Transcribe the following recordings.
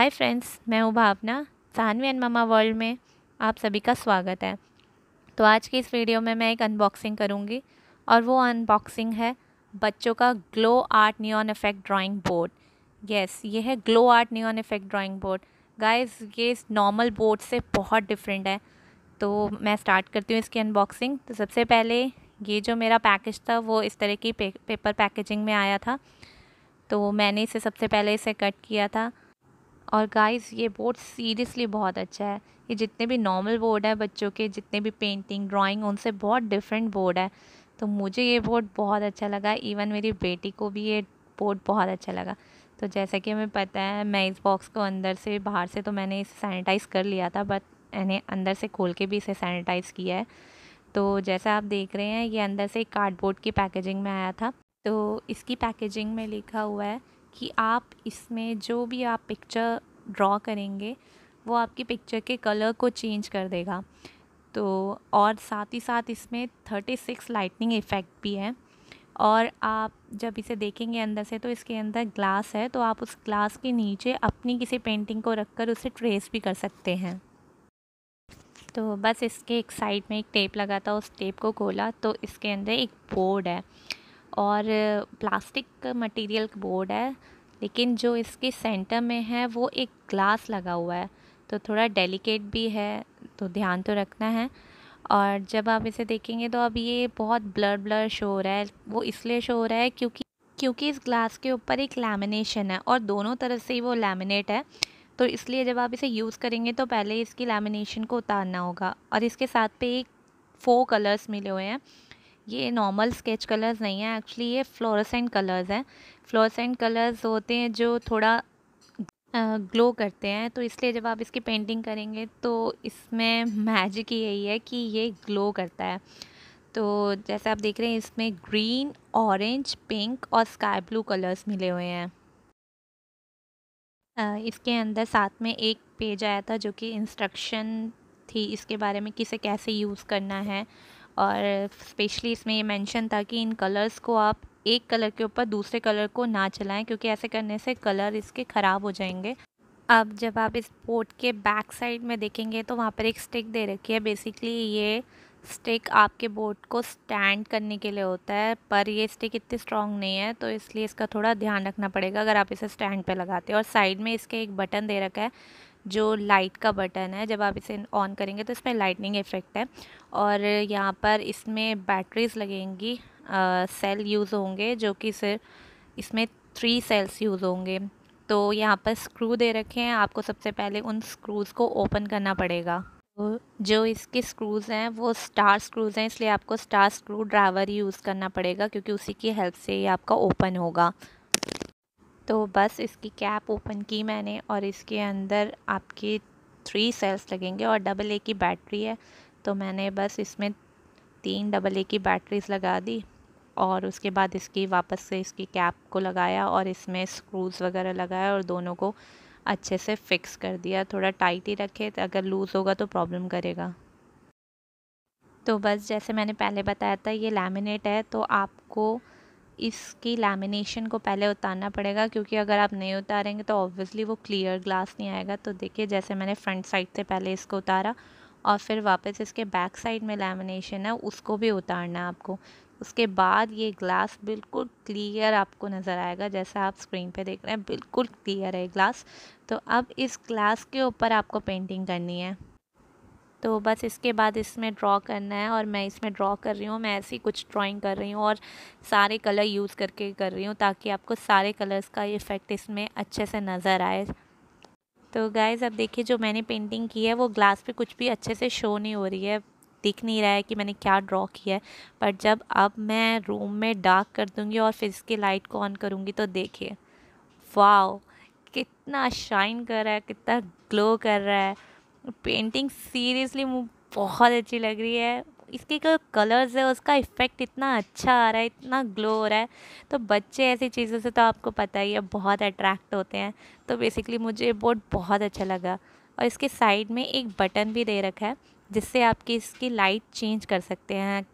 हाय friends मैं हूँ Bhavna Sanvi and mama world में आप सभी का स्वागत है तो आज की इस वीडियो में मैं एक अनबॉक्सिंग करूँगी और वो अनबॉक्सिंग है बच्चों का glow art neon effect drawing board yes ये है glow art neon effect drawing board guys ये इस नॉर्मल बोर्ड से बहुत डिफरेंट है तो मैं स्टार्ट करती हूँ इसकी अनबॉक्सिंग तो सबसे पहले ये जो मेरा पैकेज था वो इस तरह की पे, पेपर पैकेजिंग में आया था तो मैंने इसे सबसे पहले इसे कट किया था और गाइस ये बोर्ड सीरियसली बहुत अच्छा है ये जितने भी नॉर्मल बोर्ड है बच्चों के जितने भी पेंटिंग ड्राइंग उनसे बहुत डिफरेंट बोर्ड है तो मुझे ये बोर्ड बहुत अच्छा लगा इवन मेरी बेटी को भी ये बोर्ड बहुत अच्छा लगा तो जैसा कि हमें पता है मैं इस बॉक्स को अंदर से बाहर से तो मैंने इसे सैनिटाइज़ कर लिया था बट मैंने अंदर से खोल के भी इसे सैनिटाइज़ किया है तो जैसा आप देख रहे हैं ये अंदर से कार्डबोर्ड की पैकेजिंग में आया था तो इसकी पैकेजिंग में लिखा हुआ है कि आप इसमें जो भी आप पिक्चर ड्रॉ करेंगे वो आपकी पिक्चर के कलर को चेंज कर देगा तो और साथ ही साथ इसमें थर्टी सिक्स लाइटनिंग इफ़ेक्ट भी है और आप जब इसे देखेंगे अंदर से तो इसके अंदर ग्लास है तो आप उस ग्लास के नीचे अपनी किसी पेंटिंग को रखकर उसे ट्रेस भी कर सकते हैं तो बस इसके एक साइड में एक टेप लगा था उस टेप को खोला तो इसके अंदर एक बोर्ड है और प्लास्टिक मटेरियल का बोर्ड है लेकिन जो इसके सेंटर में है वो एक ग्लास लगा हुआ है तो थोड़ा डेलिकेट भी है तो ध्यान तो रखना है और जब आप इसे देखेंगे तो अब ये बहुत ब्लर ब्लर शो हो रहा है वो इसलिए शो हो रहा है क्योंकि क्योंकि इस ग्लास के ऊपर एक लैमिनेशन है और दोनों तरफ से ही वो लैमिनेट है तो इसलिए जब आप इसे यूज़ करेंगे तो पहले इसकी लैमिनेशन को उतारना होगा और इसके साथ पे एक फ़ो कलर्स मिले हुए हैं ये नॉर्मल स्केच कलर्स नहीं है एक्चुअली ये फ्लोरोसेंट कलर्स हैं फ्लोरोसेंट कलर्स होते हैं जो थोड़ा ग्लो करते हैं तो इसलिए जब आप इसकी पेंटिंग करेंगे तो इसमें मैजिक यही है कि ये ग्लो करता है तो जैसे आप देख रहे हैं इसमें ग्रीन ऑरेंज पिंक और स्काई ब्लू कलर्स मिले हुए हैं इसके अंदर साथ में एक पेज आया था जो कि इंस्ट्रक्शन थी इसके बारे में किसे कैसे यूज़ करना है और स्पेशली इसमें ये मेंशन था कि इन कलर्स को आप एक कलर के ऊपर दूसरे कलर को ना चलाएं क्योंकि ऐसे करने से कलर इसके ख़राब हो जाएंगे अब जब आप इस बोर्ड के बैक साइड में देखेंगे तो वहाँ पर एक स्टिक दे रखी है बेसिकली ये स्टिक आपके बोर्ड को स्टैंड करने के लिए होता है पर ये स्टिक इतनी स्ट्रॉन्ग नहीं है तो इसलिए इसका थोड़ा ध्यान रखना पड़ेगा अगर आप इसे स्टैंड पे लगाते हैं और साइड में इसके एक बटन दे रखा है जो लाइट का बटन है जब आप इसे ऑन करेंगे तो इसमें लाइटनिंग इफ़ेक्ट है और यहाँ पर इसमें बैटरीज़ लगेंगी आ, सेल यूज़ होंगे जो कि सिर्फ इसमें थ्री सेल्स यूज़ होंगे तो यहाँ पर स्क्रू दे रखे हैं आपको सबसे पहले उन स्क्रूज़ को ओपन करना पड़ेगा तो जो इसके स्क्रूज़ हैं वो स्टार स्क्रूज़ हैं इसलिए आपको स्टार स्क्रू ड्राइवर यूज़ करना पड़ेगा क्योंकि उसी की हेल्प से ये आपका ओपन होगा तो बस इसकी कैप ओपन की मैंने और इसके अंदर आपके थ्री सेल्स लगेंगे और डबल ए की बैटरी है तो मैंने बस इसमें तीन डबल ए की बैटरीज लगा दी और उसके बाद इसकी वापस से इसकी कैप को लगाया और इसमें स्क्रूज़ वगैरह लगाया और दोनों को अच्छे से फिक्स कर दिया थोड़ा टाइट ही रखे तो अगर लूज़ होगा तो प्रॉब्लम करेगा तो बस जैसे मैंने पहले बताया था ये लैमिनेट है तो आपको इसकी लैमिनेशन को पहले उतारना पड़ेगा क्योंकि अगर आप नहीं उतारेंगे तो ऑब्वियसली वो क्लियर ग्लास नहीं आएगा तो देखिए जैसे मैंने फ्रंट साइड से पहले इसको उतारा और फिर वापस इसके बैक साइड में लैमिनेशन है उसको भी उतारना है आपको उसके बाद ये ग्लास बिल्कुल क्लियर आपको नज़र आएगा जैसा आप स्क्रीन पे देख रहे हैं बिल्कुल क्लियर है ग्लास तो अब इस ग्लास के ऊपर आपको पेंटिंग करनी है तो बस इसके बाद इसमें ड्रॉ करना है और मैं इसमें ड्रॉ कर रही हूँ मैं ऐसी कुछ ड्राइंग कर रही हूँ और सारे कलर यूज़ करके कर रही हूँ ताकि आपको सारे कलर्स का इफ़ेक्ट इसमें अच्छे से नज़र आए तो गाइज़ अब देखिए जो मैंने पेंटिंग की है वो ग्लास पे कुछ भी अच्छे से शो नहीं हो रही है दिख नहीं रहा है कि मैंने क्या ड्रॉ किया है बट जब अब मैं रूम में डार्क कर दूँगी और फिर इसकी लाइट को ऑन करूँगी तो देखिए वाओ कितना शाइन कर रहा है कितना ग्लो कर रहा है पेंटिंग सीरियसली बहुत अच्छी लग रही है इसके जो कलर्स है उसका इफ़ेक्ट इतना अच्छा आ रहा है इतना ग्लो हो रहा है तो बच्चे ऐसी चीज़ों से तो आपको पता ही है बहुत अट्रैक्ट होते हैं तो बेसिकली मुझे ये बोर्ड बहुत अच्छा लगा और इसके साइड में एक बटन भी दे रखा है जिससे आपकी इसकी लाइट चेंज कर सकते हैं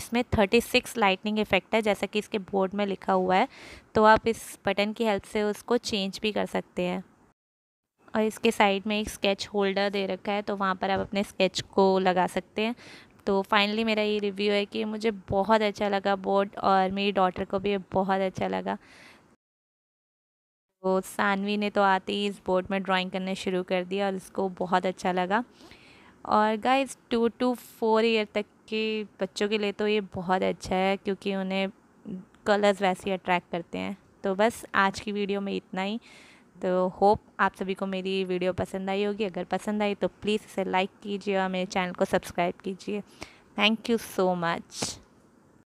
इसमें थर्टी सिक्स लाइटनिंग इफ़ेक्ट है जैसा कि इसके बोर्ड में लिखा हुआ है तो आप इस बटन की हेल्प से उसको चेंज भी कर सकते हैं और इसके साइड में एक स्केच होल्डर दे रखा है तो वहाँ पर आप अपने स्केच को लगा सकते हैं तो फाइनली मेरा ये रिव्यू है कि मुझे बहुत अच्छा लगा बोर्ड और मेरी डॉटर को भी बहुत अच्छा लगा तो सानवी ने तो आते ही इस बोर्ड में ड्राइंग करने शुरू कर दिया और इसको बहुत अच्छा लगा और guys two to four year तक के बच्चों के लिए तो ये बहुत अच्छा है क्योंकि उन्हें कलर्स वैसे ही अट्रैक्ट करते हैं तो बस आज की वीडियो में इतना ही तो होप आप सभी को मेरी वीडियो पसंद आई होगी अगर पसंद आई तो प्लीज़ इसे लाइक कीजिए और मेरे चैनल को सब्सक्राइब कीजिए थैंक यू सो मच